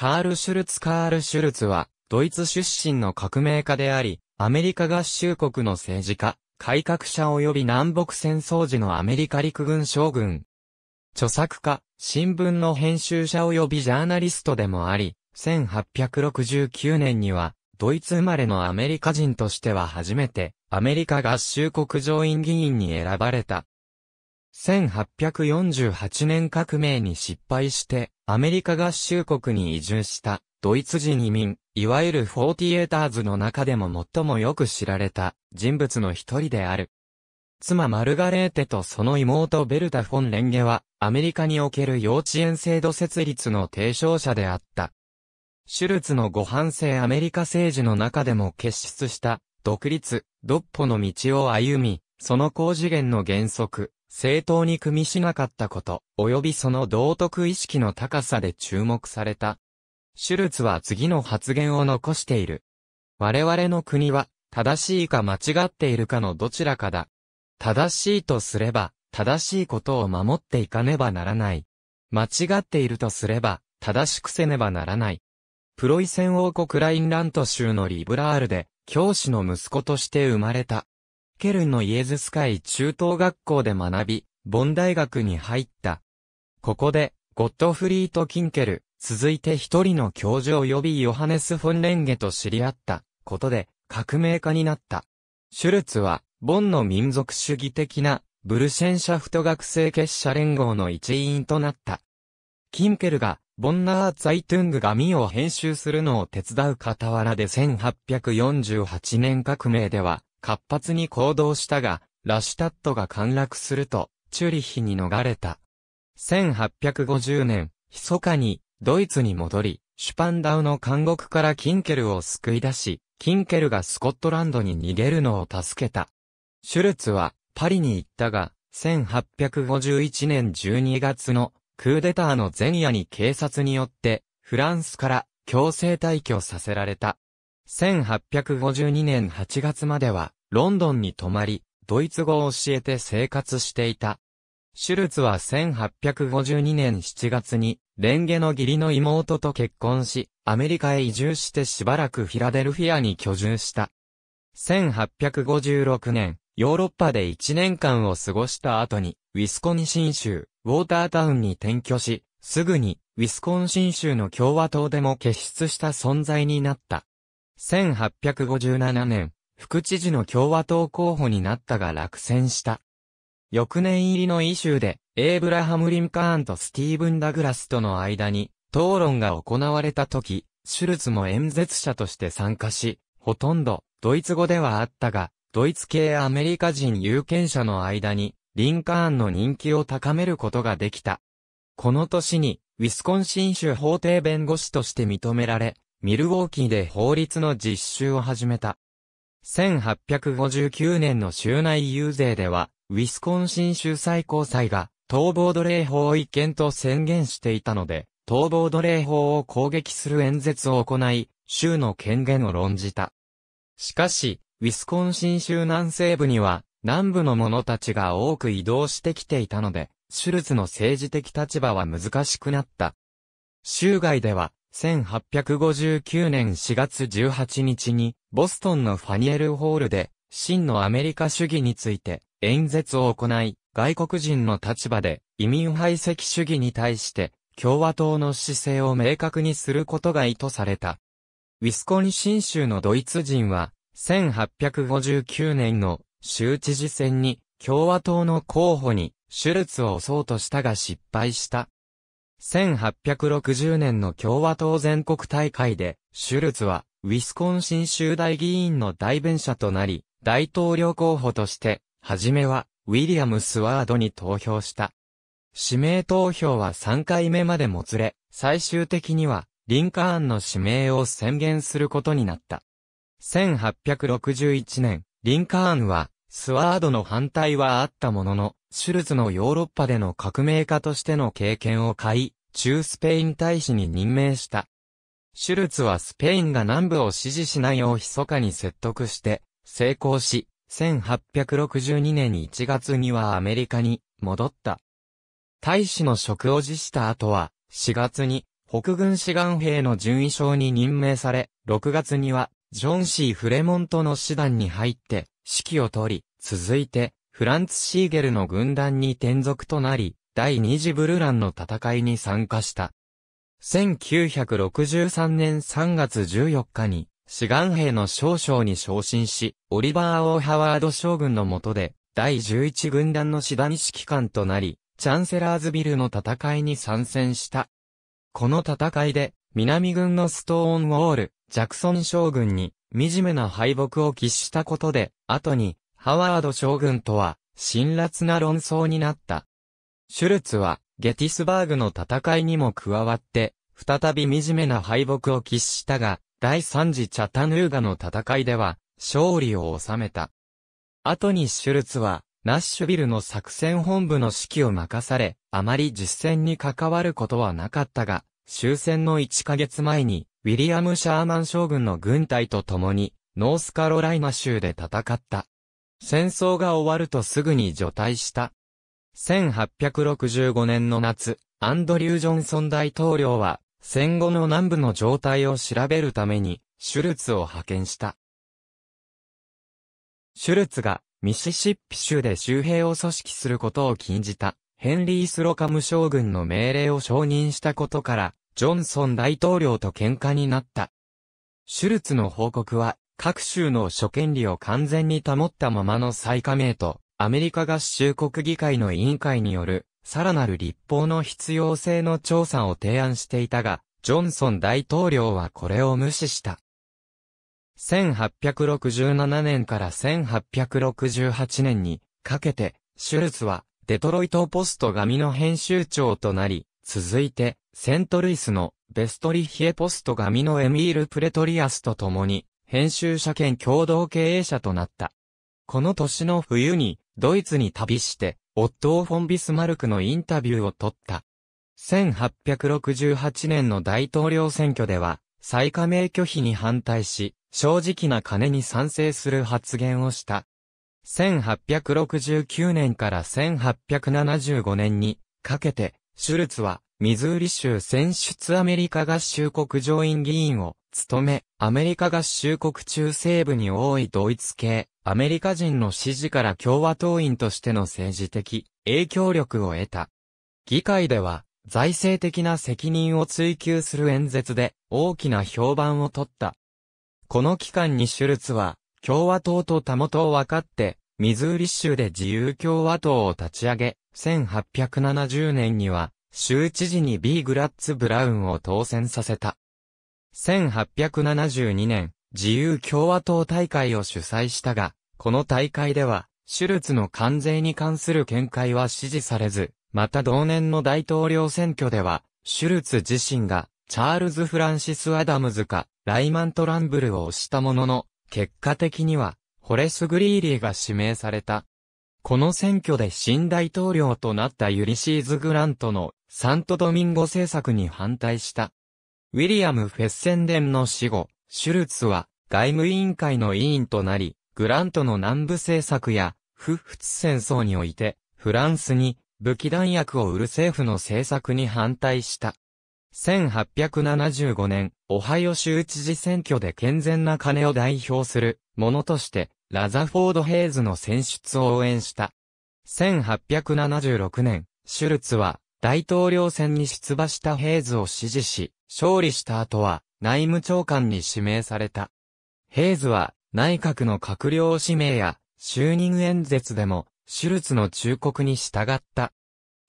カール・シュルツ・カール・シュルツは、ドイツ出身の革命家であり、アメリカ合衆国の政治家、改革者及び南北戦争時のアメリカ陸軍将軍。著作家、新聞の編集者及びジャーナリストでもあり、1869年には、ドイツ生まれのアメリカ人としては初めて、アメリカ合衆国上院議員に選ばれた。1848年革命に失敗して、アメリカ合衆国に移住した、ドイツ人移民、いわゆるフォーティエーターズの中でも最もよく知られた人物の一人である。妻マルガレーテとその妹ベルタ・フォン・レンゲは、アメリカにおける幼稚園制度設立の提唱者であった。シュルツのご反省アメリカ政治の中でも結出した、独立、独歩の道を歩み、その高次元の原則、正当に組みしなかったこと、及びその道徳意識の高さで注目された。シュルツは次の発言を残している。我々の国は、正しいか間違っているかのどちらかだ。正しいとすれば、正しいことを守っていかねばならない。間違っているとすれば、正しくせねばならない。プロイセン王国ラインラント州のリブラールで、教師の息子として生まれた。ケルンのイエズス会中等学校で学び、ボン大学に入った。ここで、ゴッドフリート・キンケル、続いて一人の教授及びヨハネス・フォン・レンゲと知り合ったことで革命家になった。シュルツは、ボンの民族主義的なブルシェンシャフト学生結社連合の一員となった。キンケルが、ボンナー・ツァイトゥングが身を編集するのを手伝う傍らで1848年革命では、活発に行動したが、ラシュタットが陥落すると、チュリヒに逃れた。1850年、密かに、ドイツに戻り、シュパンダウの監獄からキンケルを救い出し、キンケルがスコットランドに逃げるのを助けた。シュルツは、パリに行ったが、1851年12月のクーデターの前夜に警察によって、フランスから強制退去させられた。1852年8月までは、ロンドンに泊まり、ドイツ語を教えて生活していた。シュルツは1852年7月に、レンゲの義理の妹と結婚し、アメリカへ移住してしばらくフィラデルフィアに居住した。1856年、ヨーロッパで1年間を過ごした後に、ウィスコンシン州、ウォータータウンに転居し、すぐに、ウィスコンシン州の共和党でも結出した存在になった。1857年、副知事の共和党候補になったが落選した。翌年入りのイ州で、エイブラハム・リンカーンとスティーブン・ダグラスとの間に、討論が行われた時、シュルツも演説者として参加し、ほとんど、ドイツ語ではあったが、ドイツ系アメリカ人有権者の間に、リンカーンの人気を高めることができた。この年に、ウィスコンシン州法廷弁護士として認められ、ミルウォーキーで法律の実習を始めた。1859年の州内遊説では、ウィスコンシン州最高裁が、逃亡奴隷法違憲と宣言していたので、逃亡奴隷法を攻撃する演説を行い、州の権限を論じた。しかし、ウィスコンシン州南西部には、南部の者たちが多く移動してきていたので、シュルツの政治的立場は難しくなった。州外では、1859年4月18日に、ボストンのファニエルホールで、真のアメリカ主義について演説を行い、外国人の立場で移民排斥主義に対して共和党の姿勢を明確にすることが意図された。ウィスコンシン州のドイツ人は、1859年の州知事選に共和党の候補にシュルツを押そうとしたが失敗した。1860年の共和党全国大会で、シュルツは、ウィスコンシン州大議員の代弁者となり、大統領候補として、はじめは、ウィリアム・スワードに投票した。指名投票は3回目までもつれ、最終的には、リンカーンの指名を宣言することになった。1861年、リンカーンは、スワードの反対はあったものの、シュルツのヨーロッパでの革命家としての経験を買い、中スペイン大使に任命した。シュルツはスペインが南部を支持しないよう密かに説得して、成功し、1862年1月にはアメリカに戻った。大使の職を辞した後は、4月に北軍志願兵の順位賞に任命され、6月にはジョン・シー・フレモントの師団に入って、指揮を取り、続いてフランツ・シーゲルの軍団に転属となり、第二次ブルランの戦いに参加した。1963年3月14日に、志願兵の少将に昇進し、オリバー・オー・ハワード将軍の下で、第11軍団の師団指揮官となり、チャンセラーズビルの戦いに参戦した。この戦いで、南軍のストーンウォール、ジャクソン将軍に、惨めな敗北を喫したことで、後に、ハワード将軍とは、辛辣な論争になった。シュルツは、ゲティスバーグの戦いにも加わって、再び惨めな敗北を喫したが、第三次チャタヌーガの戦いでは、勝利を収めた。後にシュルツは、ナッシュビルの作戦本部の指揮を任され、あまり実戦に関わることはなかったが、終戦の1ヶ月前に、ウィリアム・シャーマン将軍の軍隊と共に、ノースカロライナ州で戦った。戦争が終わるとすぐに除隊した。1865年の夏、アンドリュー・ジョンソン大統領は、戦後の南部の状態を調べるために、シュルツを派遣した。シュルツが、ミシシッピ州で州兵を組織することを禁じた、ヘンリー・スロカム将軍の命令を承認したことから、ジョンソン大統領と喧嘩になった。シュルツの報告は、各州の諸権利を完全に保ったままの再加盟と、アメリカ合衆国議会の委員会による、さらなる立法の必要性の調査を提案していたが、ジョンソン大統領はこれを無視した。1867年から1868年にかけて、シュルツはデトロイトポスト紙の編集長となり、続いてセントルイスのベストリヒエポスト紙のエミール・プレトリアスと共に編集者兼共同経営者となった。この年の冬に、ドイツに旅して、オットー・フォン・ビスマルクのインタビューを取った。1868年の大統領選挙では、再加盟拒否に反対し、正直な金に賛成する発言をした。1869年から1875年にかけて、シュルツは、ミズーリ州選出アメリカ合衆国上院議員を務め、アメリカ合衆国中西部に多いドイツ系、アメリカ人の支持から共和党員としての政治的影響力を得た。議会では、財政的な責任を追求する演説で大きな評判を取った。この期間にシュルツは共和党とタモとを分かって、ミズーリ州で自由共和党を立ち上げ、1870年には州知事に B. グラッツ・ブラウンを当選させた。1872年、自由共和党大会を主催したが、この大会では、シュルツの関税に関する見解は支持されず、また同年の大統領選挙では、シュルツ自身が、チャールズ・フランシス・アダムズか、ライマン・トランブルを推したものの、結果的には、ホレス・グリーリーが指名された。この選挙で新大統領となったユリシーズ・グラントのサントドミンゴ政策に反対した。ウィリアム・フェッセンデンの死後、シュルツは外務委員会の委員となり、グラントの南部政策や、不仏戦争において、フランスに武器弾薬を売る政府の政策に反対した。1875年、オハイオ州知事選挙で健全な金を代表するものとして、ラザフォード・ヘイズの選出を応援した。1876年、シュルツは大統領選に出馬したヘイズを支持し、勝利した後は内務長官に指名された。ヘイズは内閣の閣僚指名や就任演説でもシュルツの忠告に従った。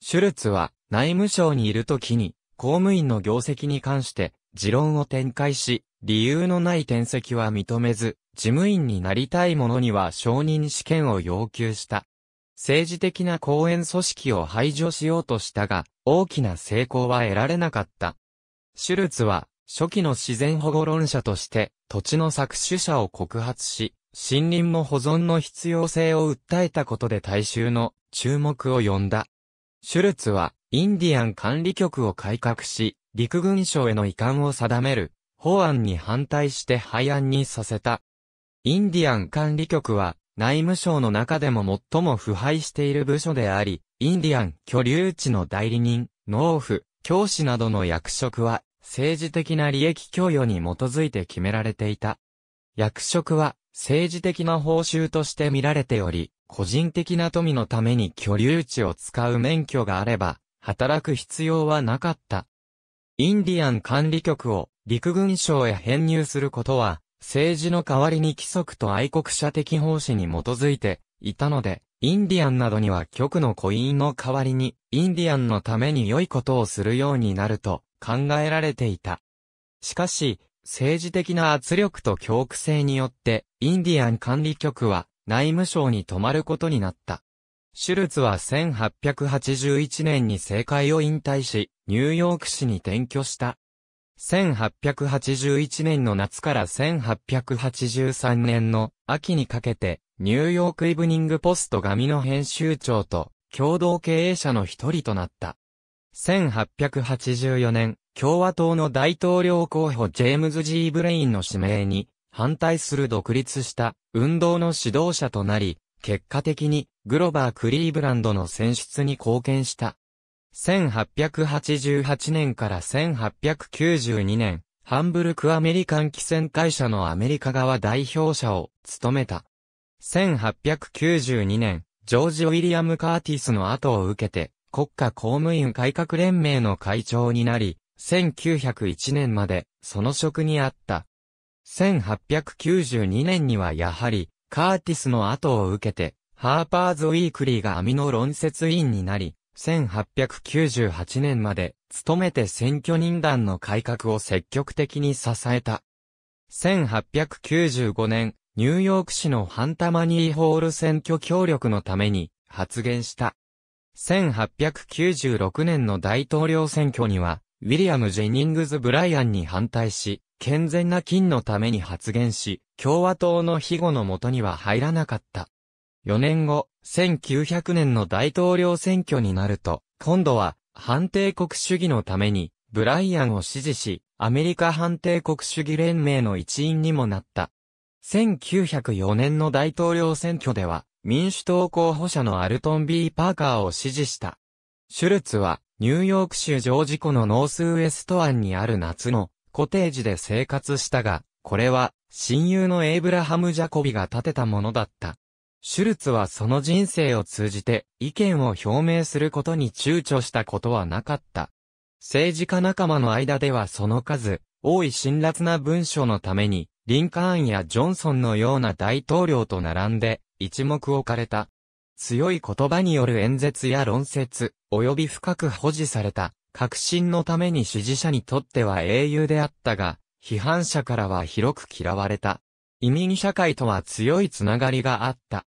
シュルツは内務省にいる時に公務員の業績に関して持論を展開し、理由のない転籍は認めず、事務員になりたい者には承認試験を要求した。政治的な公園組織を排除しようとしたが、大きな成功は得られなかった。シュルツは、初期の自然保護論者として、土地の搾取者を告発し、森林も保存の必要性を訴えたことで大衆の注目を呼んだ。シュルツは、インディアン管理局を改革し、陸軍省への移管を定める、法案に反対して廃案にさせた。インディアン管理局は、内務省の中でも最も腐敗している部署であり、インディアン、居留地の代理人、農夫、教師などの役職は、政治的な利益供与に基づいて決められていた。役職は、政治的な報酬として見られており、個人的な富のために居留地を使う免許があれば、働く必要はなかった。インディアン管理局を陸軍省へ編入することは、政治の代わりに規則と愛国者的方針に基づいていたので、インディアンなどには局の孤員の代わりに、インディアンのために良いことをするようになると考えられていた。しかし、政治的な圧力と教育性によって、インディアン管理局は内務省に泊まることになった。シュルツは1881年に政界を引退し、ニューヨーク市に転居した。1881年の夏から1883年の秋にかけて、ニューヨークイブニングポスト紙の編集長と共同経営者の一人となった。1884年、共和党の大統領候補ジェームズ・ジー・ブレインの指名に反対する独立した運動の指導者となり、結果的にグロバー・クリーブランドの選出に貢献した。1888年から1892年、ハンブルクアメリカン汽船会社のアメリカ側代表者を務めた。1892年、ジョージ・ウィリアム・カーティスの後を受けて、国家公務員改革連盟の会長になり、1901年までその職にあった。1892年にはやはり、カーティスの後を受けて、ハーパーズ・ウィークリーが網の論説委員になり、1898年まで、勤めて選挙人団の改革を積極的に支えた。1895年、ニューヨーク市のハンタマニーホール選挙協力のために発言した。1896年の大統領選挙には、ウィリアム・ジェニングズ・ブライアンに反対し、健全な金のために発言し、共和党の庇護のもとには入らなかった。4年後、1900年の大統領選挙になると、今度は反帝国主義のために、ブライアンを支持し、アメリカ反帝国主義連盟の一員にもなった。1904年の大統領選挙では、民主党候補者のアルトン・ B・ パーカーを支持した。シュルツは、ニューヨーク州ジョージ湖のノースウエスト湾にある夏のコテージで生活したが、これは、親友のエイブラハム・ジャコビが建てたものだった。シュルツはその人生を通じて意見を表明することに躊躇したことはなかった。政治家仲間の間ではその数、多い辛辣な文書のために、リンカーンやジョンソンのような大統領と並んで、一目置かれた。強い言葉による演説や論説、及び深く保持された、革新のために支持者にとっては英雄であったが、批判者からは広く嫌われた。移民社会とは強いつながりがあった。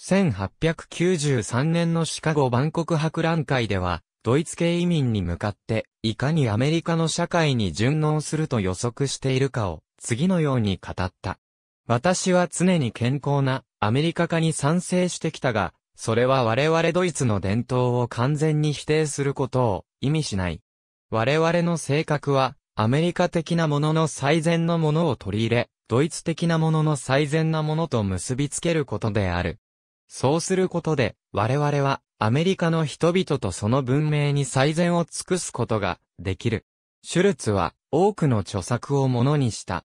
1893年のシカゴ万国博覧会では、ドイツ系移民に向かって、いかにアメリカの社会に順応すると予測しているかを、次のように語った。私は常に健康なアメリカ化に賛成してきたが、それは我々ドイツの伝統を完全に否定することを意味しない。我々の性格は、アメリカ的なものの最善のものを取り入れ、ドイツ的なものの最善なものと結びつけることである。そうすることで、我々はアメリカの人々とその文明に最善を尽くすことができる。シュルツは多くの著作をものにした。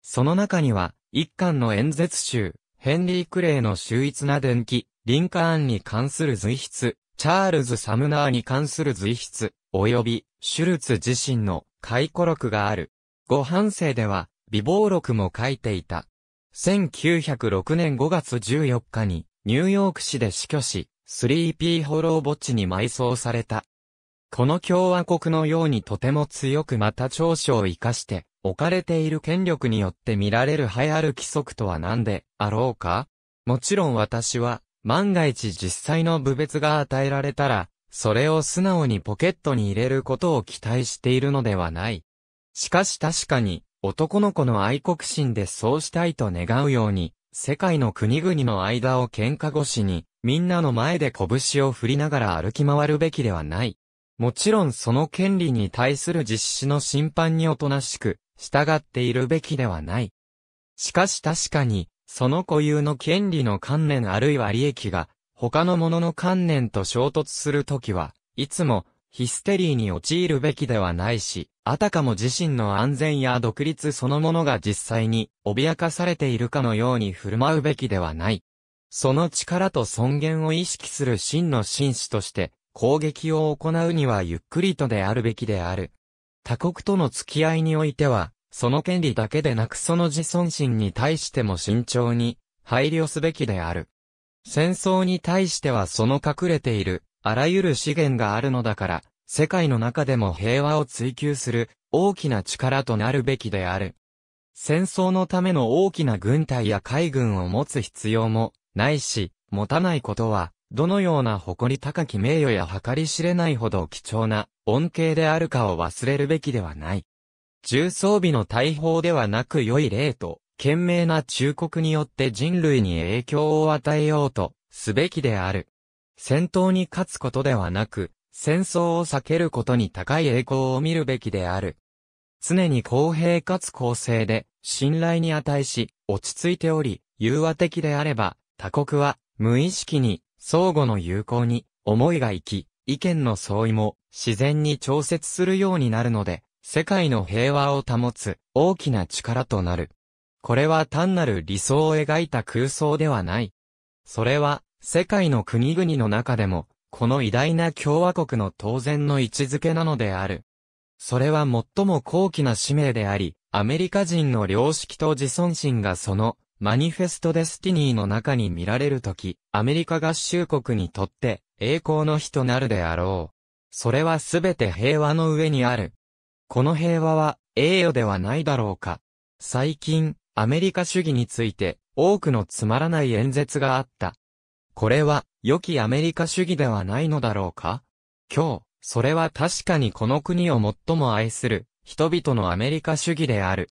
その中には、一巻の演説集、ヘンリー・クレイの秀逸な伝記、リンカーンに関する随筆、チャールズ・サムナーに関する随筆、及び、シュルツ自身の回顧録がある。ご半生では、美貌録も書いていた。1906年5月14日に、ニューヨーク市で死去し、スリーピーホロー墓地に埋葬された。この共和国のようにとても強くまた長所を活かして、置かれている権力によって見られる流行る規則とは何であろうかもちろん私は、万が一実際の部別が与えられたら、それを素直にポケットに入れることを期待しているのではない。しかし確かに、男の子の愛国心でそうしたいと願うように、世界の国々の間を喧嘩越しに、みんなの前で拳を振りながら歩き回るべきではない。もちろんその権利に対する実施の審判におとなしく、従っているべきではない。しかし確かに、その固有の権利の観念あるいは利益が、他のものの観念と衝突するときは、いつも、ヒステリーに陥るべきではないし、あたかも自身の安全や独立そのものが実際に脅かされているかのように振る舞うべきではない。その力と尊厳を意識する真の紳士として、攻撃を行うにはゆっくりとであるべきである。他国との付き合いにおいては、その権利だけでなくその自尊心に対しても慎重に配慮すべきである。戦争に対してはその隠れているあらゆる資源があるのだから、世界の中でも平和を追求する大きな力となるべきである。戦争のための大きな軍隊や海軍を持つ必要もないし、持たないことは、どのような誇り高き名誉や計り知れないほど貴重な恩恵であるかを忘れるべきではない。重装備の大砲ではなく良い例と、賢明な忠告によって人類に影響を与えようとすべきである。戦闘に勝つことではなく、戦争を避けることに高い栄光を見るべきである。常に公平かつ公正で、信頼に値し、落ち着いており、融和的であれば、他国は、無意識に、相互の友好に、思いが行き、意見の相違も、自然に調節するようになるので、世界の平和を保つ、大きな力となる。これは単なる理想を描いた空想ではない。それは、世界の国々の中でも、この偉大な共和国の当然の位置づけなのである。それは最も高貴な使命であり、アメリカ人の良識と自尊心がその、マニフェストデスティニーの中に見られるとき、アメリカ合衆国にとって、栄光の日となるであろう。それはすべて平和の上にある。この平和は、栄誉ではないだろうか。最近、アメリカ主義について、多くのつまらない演説があった。これは、良きアメリカ主義ではないのだろうか今日、それは確かにこの国を最も愛する、人々のアメリカ主義である。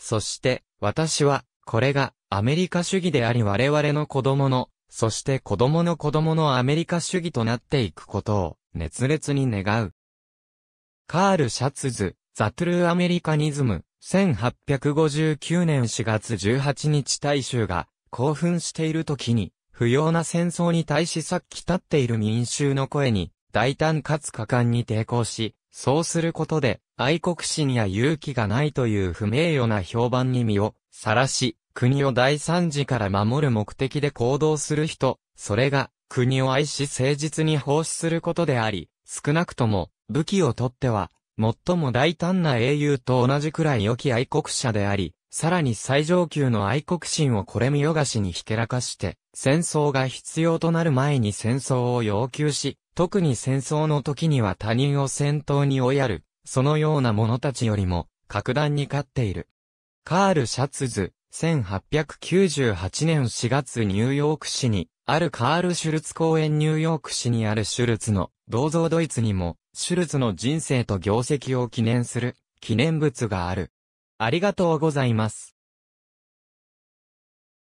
そして、私は、これが、アメリカ主義であり我々の子供の、そして子供の子供のアメリカ主義となっていくことを、熱烈に願う。カール・シャツズ、ザ・トゥルー・アメリカニズム、1859年4月18日大衆が、興奮している時に、不要な戦争に対しさっき立っている民衆の声に、大胆かつ果敢に抵抗し、そうすることで、愛国心や勇気がないという不名誉な評判に身を、さらし、国を大惨事から守る目的で行動する人、それが、国を愛し誠実に奉仕することであり、少なくとも、武器をとっては、最も大胆な英雄と同じくらい良き愛国者であり、さらに最上級の愛国心をこれ見よがしにひけらかして、戦争が必要となる前に戦争を要求し、特に戦争の時には他人を戦闘に追いやる、そのような者たちよりも、格段に勝っている。カール・シャツズ、1898年4月ニューヨーク市に、あるカール・シュルツ公園ニューヨーク市にあるシュルツの銅像ドイツにも、シュルツの人生と業績を記念する記念物がある。ありがとうございます。